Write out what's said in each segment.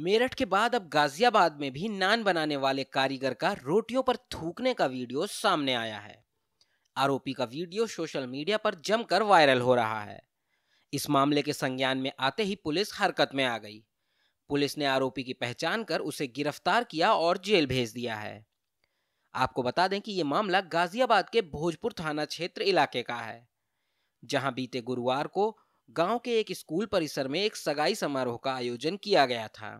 मेरठ के बाद अब गाजियाबाद में भी नान बनाने वाले कारीगर का रोटियों पर थूकने का वीडियो सामने आया है आरोपी का वीडियो सोशल मीडिया पर जमकर वायरल हो रहा है इस मामले के संज्ञान में आते ही पुलिस हरकत में आ गई पुलिस ने आरोपी की पहचान कर उसे गिरफ्तार किया और जेल भेज दिया है आपको बता दें कि यह मामला गाजियाबाद के भोजपुर थाना क्षेत्र इलाके का है जहां बीते गुरुवार को गांव के एक स्कूल परिसर में एक सगाई समारोह का आयोजन किया गया था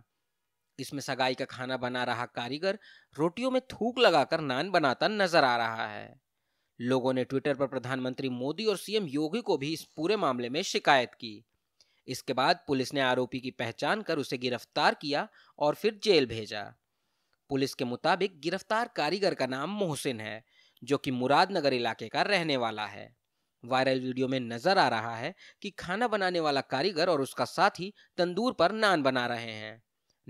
इसमें सगाई का खाना बना रहा कारीगर रोटियों में थूक लगाकर नान बनाता नजर आ रहा है लोगों ने ट्विटर पर प्रधानमंत्री मोदी और सीएम योगी को भी इस पूरे मामले में शिकायत की इसके बाद पुलिस ने आरोपी की पहचान कर उसे गिरफ्तार किया और फिर जेल भेजा पुलिस के मुताबिक गिरफ्तार कारीगर का नाम मोहसिन है जो कि मुरादनगर इलाके का रहने वाला है वायरल वीडियो में नजर आ रहा है कि खाना बनाने वाला कारीगर और उसका साथी तंदूर पर नान बना रहे हैं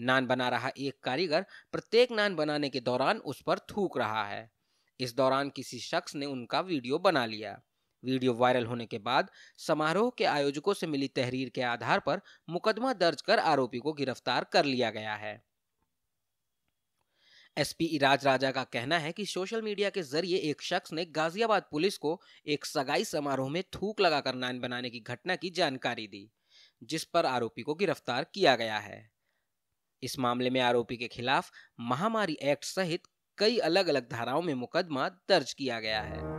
नान बना रहा एक कारीगर प्रत्येक नान बनाने के दौरान उस पर थूक रहा है इस दौरान किसी शख्स ने उनका वीडियो बना लिया वीडियो वायरल होने के बाद समारोह के आयोजकों से मिली तहरीर के आधार पर मुकदमा दर्ज कर आरोपी को गिरफ्तार कर लिया गया है एसपी इराज राजा का कहना है कि सोशल मीडिया के जरिए एक शख्स ने गाजियाबाद पुलिस को एक सगाई समारोह में थूक लगाकर नान बनाने की घटना की जानकारी दी जिस पर आरोपी को गिरफ्तार किया गया है इस मामले में आरोपी के खिलाफ महामारी एक्ट सहित कई अलग अलग धाराओं में मुकदमा दर्ज किया गया है